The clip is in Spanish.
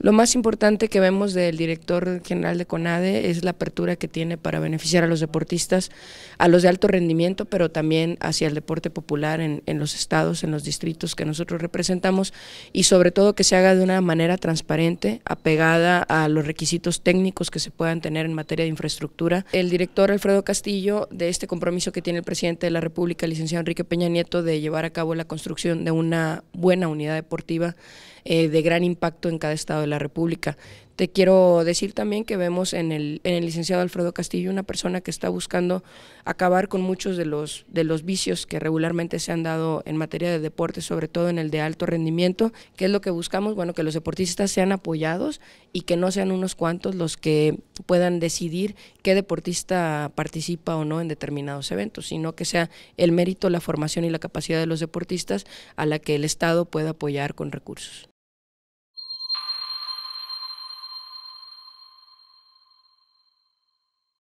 Lo más importante que vemos del director general de CONADE es la apertura que tiene para beneficiar a los deportistas, a los de alto rendimiento, pero también hacia el deporte popular en, los estados, en los distritos que nosotros representamos y sobre todo que se haga de una manera transparente, apegada a los requisitos técnicos que se puedan tener en materia de infraestructura. El director Alfredo Castillo, de este compromiso que tiene el presidente de la República, licenciado Enrique Peña Nieto, de llevar a cabo la construcción de una buena unidad deportiva, eh, de gran impacto en cada estado de la República. Te quiero decir también que vemos en el, en el licenciado Alfredo Castillo una persona que está buscando acabar con muchos de los, de los vicios que regularmente se han dado en materia de deporte, sobre todo en el de alto rendimiento. ¿Qué es lo que buscamos? Bueno, que los deportistas sean apoyados y que no sean unos cuantos los que puedan decidir qué deportista participa o no en determinados eventos, sino que sea el mérito, la formación y la capacidad de los deportistas a la que el Estado pueda apoyar con recursos.